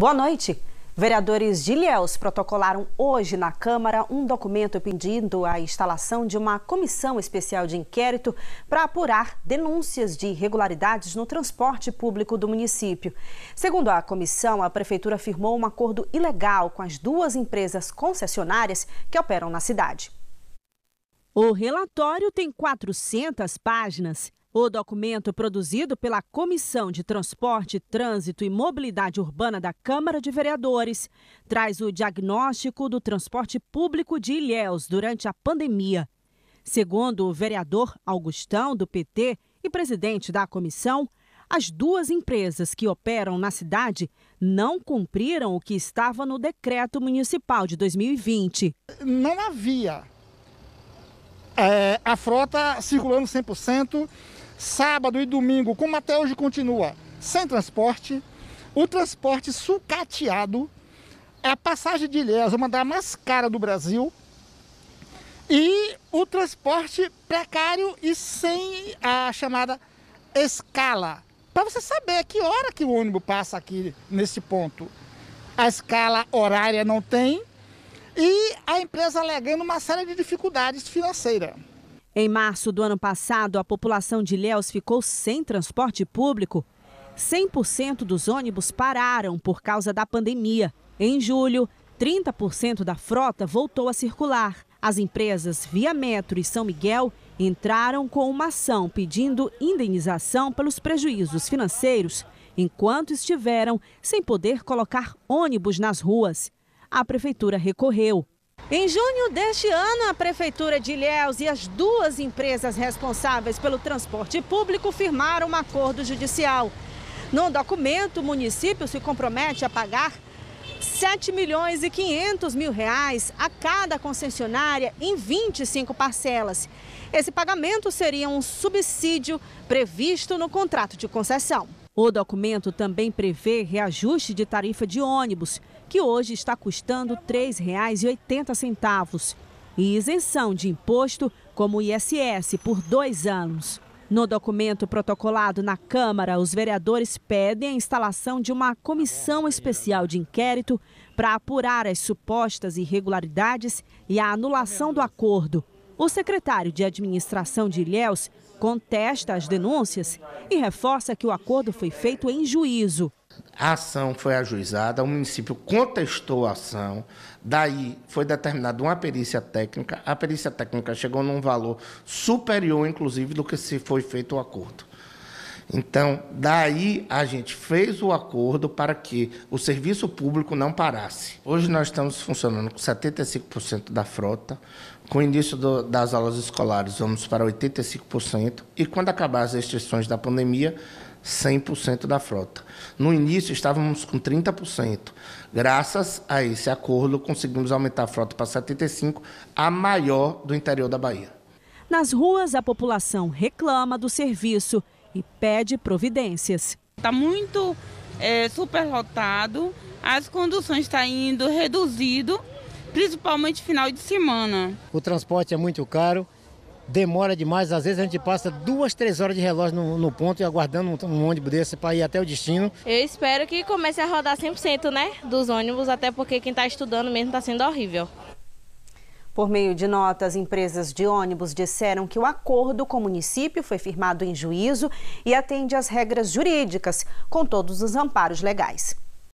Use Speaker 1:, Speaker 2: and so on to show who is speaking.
Speaker 1: Boa noite. Vereadores de Ilhéus protocolaram hoje na Câmara um documento pedindo a instalação de uma comissão especial de inquérito para apurar denúncias de irregularidades no transporte público do município. Segundo a comissão, a Prefeitura firmou um acordo ilegal com as duas empresas concessionárias que operam na cidade. O relatório tem 400 páginas o documento produzido pela Comissão de Transporte, Trânsito e Mobilidade Urbana da Câmara de Vereadores traz o diagnóstico do transporte público de Ilhéus durante a pandemia. Segundo o vereador Augustão, do PT, e presidente da comissão, as duas empresas que operam na cidade não cumpriram o que estava no decreto municipal de 2020. Não havia é, a frota circulando 100%
Speaker 2: sábado e domingo, como até hoje continua, sem transporte, o transporte sucateado, a passagem de ilhéus, uma das mais caras do Brasil, e o transporte precário e sem a chamada escala. Para você saber que hora que o ônibus passa aqui nesse
Speaker 1: ponto. A escala horária não tem e a empresa alegando uma série de dificuldades financeiras. Em março do ano passado, a população de Ilhéus ficou sem transporte público. 100% dos ônibus pararam por causa da pandemia. Em julho, 30% da frota voltou a circular. As empresas Via Metro e São Miguel entraram com uma ação pedindo indenização pelos prejuízos financeiros enquanto estiveram sem poder colocar ônibus nas ruas. A prefeitura recorreu. Em junho deste ano, a Prefeitura de Ilhéus e as duas empresas responsáveis pelo transporte público firmaram um acordo judicial. No documento, o município se compromete a pagar 7 milhões e 500 mil reais a cada concessionária em 25 parcelas. Esse pagamento seria um subsídio previsto no contrato de concessão. O documento também prevê reajuste de tarifa de ônibus, que hoje está custando R$ 3,80, e isenção de imposto como ISS por dois anos. No documento protocolado na Câmara, os vereadores pedem a instalação de uma comissão especial de inquérito para apurar as supostas irregularidades e a anulação do acordo. O secretário de Administração de Ilhéus contesta as denúncias e reforça que o acordo foi feito em juízo. A ação foi
Speaker 2: ajuizada, o município contestou a ação, daí foi determinada uma perícia técnica. A perícia técnica chegou num valor superior, inclusive, do que se foi feito o acordo. Então, daí a gente fez o acordo para que o serviço público não parasse. Hoje nós estamos funcionando com 75% da frota. Com o início do, das aulas escolares, vamos para 85%. E quando acabar as restrições da pandemia, 100% da frota. No início estávamos com 30%. Graças a esse acordo, conseguimos aumentar a frota para 75%,
Speaker 1: a maior do interior da Bahia. Nas ruas, a população reclama do serviço e pede providências. Está muito é, superlotado, as conduções estão tá indo reduzido, principalmente final de semana.
Speaker 2: O transporte é muito caro, demora demais, às vezes a gente passa duas, três horas de relógio no, no ponto e aguardando um, um ônibus desse para ir até o destino.
Speaker 1: Eu espero que comece a rodar 100% né, dos ônibus, até porque quem está estudando mesmo está sendo horrível. Por meio de notas, empresas de ônibus disseram que o acordo com o município foi firmado em juízo e atende às regras jurídicas, com todos os amparos legais.